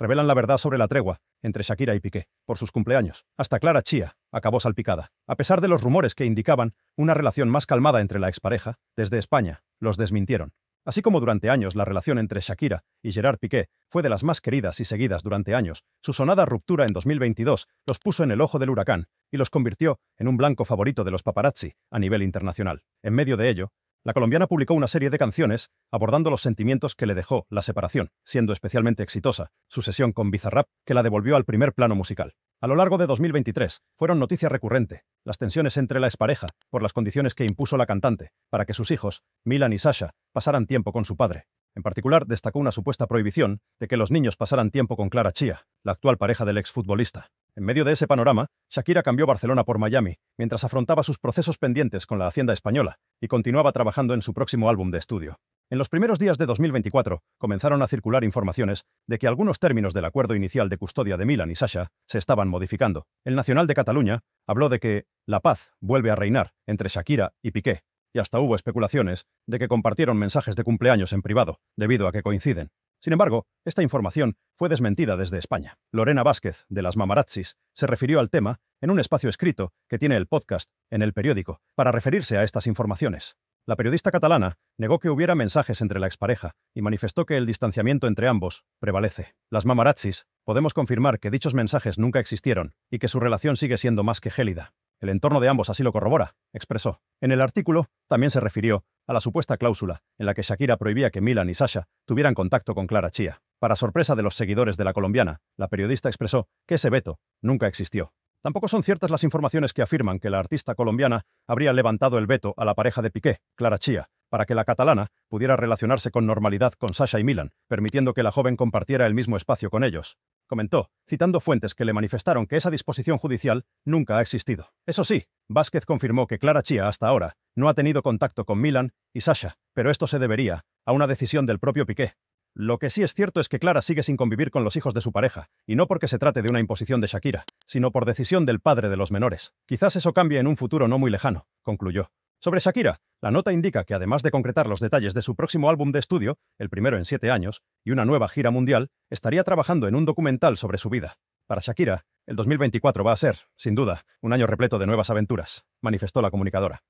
revelan la verdad sobre la tregua entre Shakira y Piqué por sus cumpleaños. Hasta Clara Chía acabó salpicada. A pesar de los rumores que indicaban una relación más calmada entre la expareja, desde España los desmintieron. Así como durante años la relación entre Shakira y Gerard Piqué fue de las más queridas y seguidas durante años, su sonada ruptura en 2022 los puso en el ojo del huracán y los convirtió en un blanco favorito de los paparazzi a nivel internacional. En medio de ello, la colombiana publicó una serie de canciones abordando los sentimientos que le dejó la separación, siendo especialmente exitosa su sesión con Bizarrap, que la devolvió al primer plano musical. A lo largo de 2023, fueron noticia recurrente las tensiones entre la expareja por las condiciones que impuso la cantante para que sus hijos, Milan y Sasha, pasaran tiempo con su padre. En particular, destacó una supuesta prohibición de que los niños pasaran tiempo con Clara Chía, la actual pareja del exfutbolista. En medio de ese panorama, Shakira cambió Barcelona por Miami, mientras afrontaba sus procesos pendientes con la Hacienda española, y continuaba trabajando en su próximo álbum de estudio. En los primeros días de 2024, comenzaron a circular informaciones de que algunos términos del acuerdo inicial de custodia de Milan y Sasha se estaban modificando. El Nacional de Cataluña habló de que la paz vuelve a reinar entre Shakira y Piqué, y hasta hubo especulaciones de que compartieron mensajes de cumpleaños en privado, debido a que coinciden. Sin embargo, esta información fue desmentida desde España. Lorena Vázquez, de las Mamarazzis, se refirió al tema en un espacio escrito que tiene el podcast en el periódico para referirse a estas informaciones. La periodista catalana negó que hubiera mensajes entre la expareja y manifestó que el distanciamiento entre ambos prevalece. Las mamarazzis podemos confirmar que dichos mensajes nunca existieron y que su relación sigue siendo más que gélida. El entorno de ambos así lo corrobora, expresó. En el artículo también se refirió a la supuesta cláusula en la que Shakira prohibía que Milan y Sasha tuvieran contacto con Clara Chía. Para sorpresa de los seguidores de la colombiana, la periodista expresó que ese veto nunca existió. Tampoco son ciertas las informaciones que afirman que la artista colombiana habría levantado el veto a la pareja de Piqué, Clara Chía, para que la catalana pudiera relacionarse con normalidad con Sasha y Milan, permitiendo que la joven compartiera el mismo espacio con ellos. Comentó, citando fuentes que le manifestaron que esa disposición judicial nunca ha existido. Eso sí, Vázquez confirmó que Clara Chía hasta ahora no ha tenido contacto con Milan y Sasha, pero esto se debería a una decisión del propio Piqué, lo que sí es cierto es que Clara sigue sin convivir con los hijos de su pareja, y no porque se trate de una imposición de Shakira, sino por decisión del padre de los menores. Quizás eso cambie en un futuro no muy lejano, concluyó. Sobre Shakira, la nota indica que además de concretar los detalles de su próximo álbum de estudio, el primero en siete años, y una nueva gira mundial, estaría trabajando en un documental sobre su vida. Para Shakira, el 2024 va a ser, sin duda, un año repleto de nuevas aventuras, manifestó la comunicadora.